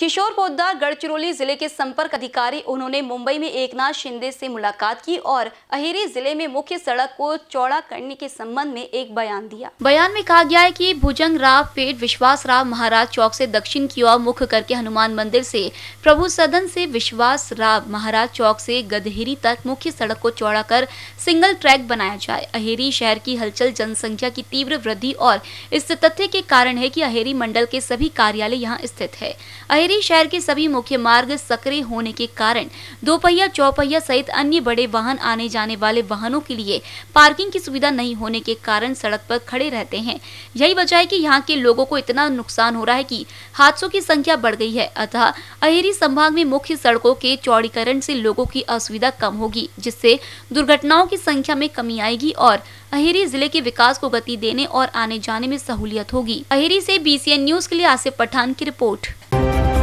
किशोर पोद्दार गढ़चिरौली जिले के संपर्क अधिकारी उन्होंने मुंबई में एकनाथ शिंदे से मुलाकात की और अहेरी जिले में मुख्य सड़क को चौड़ा करने के संबंध में एक बयान दिया बयान में कहा गया है कि भुजंग राव पेट विश्वास राव महाराज चौक से दक्षिण की ओर मुख करके हनुमान मंदिर से प्रभु सदन से विश्वास राव महाराज चौक से गदहेरी तक मुख्य सड़क को चौड़ा कर सिंगल ट्रैक बनाया जाए अहेरी शहर की हलचल जनसंख्या की तीव्र वृद्धि और इस तथ्य के कारण है की अहेरी मंडल के सभी कार्यालय यहाँ स्थित है अहेरी शहरी शहर के सभी मुख्य मार्ग सक्रिय होने के कारण दोपहिया चौपहिया सहित अन्य बड़े वाहन आने जाने वाले वाहनों के लिए पार्किंग की सुविधा नहीं होने के कारण सड़क पर खड़े रहते हैं यही वजह है कि यहाँ के लोगों को इतना नुकसान हो रहा है कि हादसों की संख्या बढ़ गई है अतः अहेरी संभाग में मुख्य सड़कों के चौड़ीकरण से लोगों की असुविधा कम होगी जिससे दुर्घटनाओं की संख्या में कमी आएगी और अहेरी जिले के विकास को गति देने और आने जाने में सहूलियत होगी अहेरी से बीसीएन न्यूज के लिए आसिफ पठान की रिपोर्ट